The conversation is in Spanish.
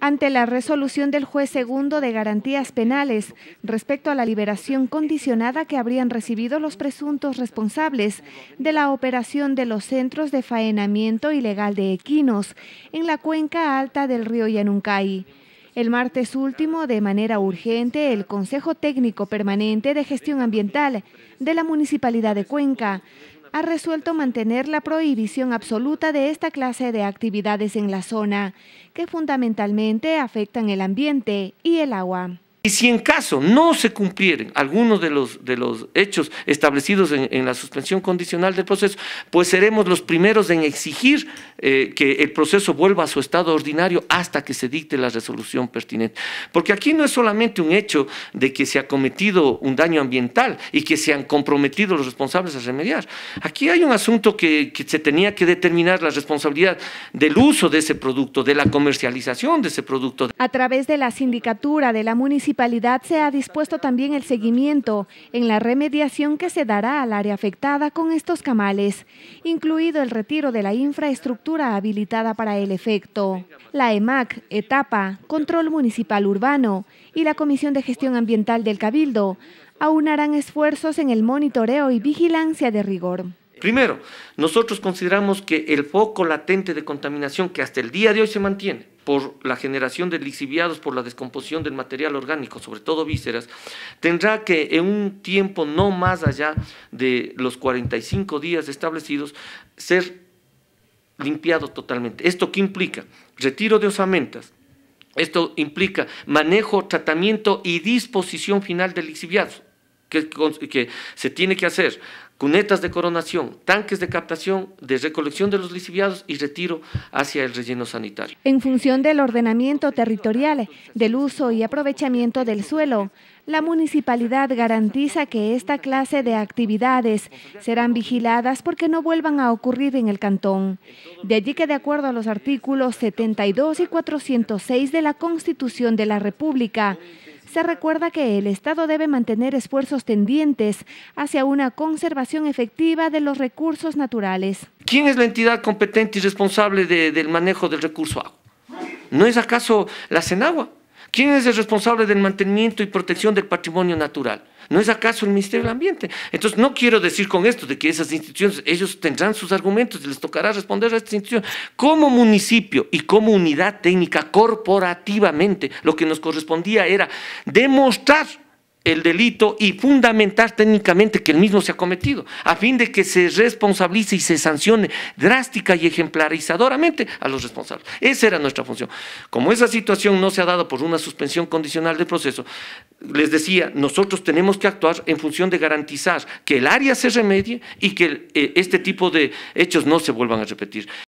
Ante la resolución del juez segundo de garantías penales respecto a la liberación condicionada que habrían recibido los presuntos responsables de la operación de los centros de faenamiento ilegal de equinos en la cuenca alta del río Yanuncay. El martes último, de manera urgente, el Consejo Técnico Permanente de Gestión Ambiental de la Municipalidad de Cuenca ha resuelto mantener la prohibición absoluta de esta clase de actividades en la zona, que fundamentalmente afectan el ambiente y el agua. Y si en caso no se cumplieren algunos de los, de los hechos establecidos en, la suspensión condicional del proceso, pues seremos los primeros en exigir eh, que el proceso vuelva a su estado ordinario hasta que se dicte la resolución pertinente. Porque aquí no es solamente un hecho de que se ha cometido un daño ambiental y que se han comprometido los responsables a remediar. Aquí hay un asunto que, que se tenía que determinar la responsabilidad del uso de ese producto, de la comercialización de ese producto. A través de la sindicatura de la municipalidad, municipalidad se ha dispuesto también el seguimiento en la remediación que se dará al área afectada con estos camales, incluido el retiro de la infraestructura habilitada para el efecto. La EMAC, ETAPA, Control Municipal Urbano y la Comisión de Gestión Ambiental del Cabildo aunarán esfuerzos en el monitoreo y vigilancia de rigor. Primero, nosotros consideramos que el foco latente de contaminación que hasta el día de hoy se mantiene por la generación de lixiviados, por la descomposición del material orgánico, sobre todo vísceras, tendrá que en un tiempo no más allá de los 45 días establecidos ser limpiado totalmente. ¿Esto qué implica? Retiro de osamentas, esto implica manejo, tratamiento y disposición final de lixiviados que, se tiene que hacer cunetas de coronación, tanques de captación, de recolección de los lisiviados y retiro hacia el relleno sanitario. En función del ordenamiento territorial, del uso y aprovechamiento del suelo, la municipalidad garantiza que esta clase de actividades serán vigiladas porque no vuelvan a ocurrir en el cantón. De allí que de acuerdo a los artículos 72 y 406 de la Constitución de la República, se recuerda que el Estado debe mantener esfuerzos tendientes hacia una conservación efectiva de los recursos naturales. ¿Quién es la entidad competente y responsable del manejo del recurso agua? ¿No es acaso la Cenagua? ¿Quién es el responsable del mantenimiento y protección del patrimonio natural? ¿No es acaso el Ministerio del Ambiente? Entonces, no quiero decir con esto de que esas instituciones, ellos tendrán sus argumentos y les tocará responder a estas instituciones. Como municipio y como unidad técnica corporativamente, lo que nos correspondía era demostrar el delito y fundamentar técnicamente que el mismo se ha cometido, a fin de que se responsabilice y se sancione drástica y ejemplarizadoramente a los responsables. Esa era nuestra función. Como esa situación no se ha dado por una suspensión condicional del proceso, les decía, nosotros tenemos que actuar en función de garantizar que el área se remedie y que eh, este tipo de hechos no se vuelvan a repetir.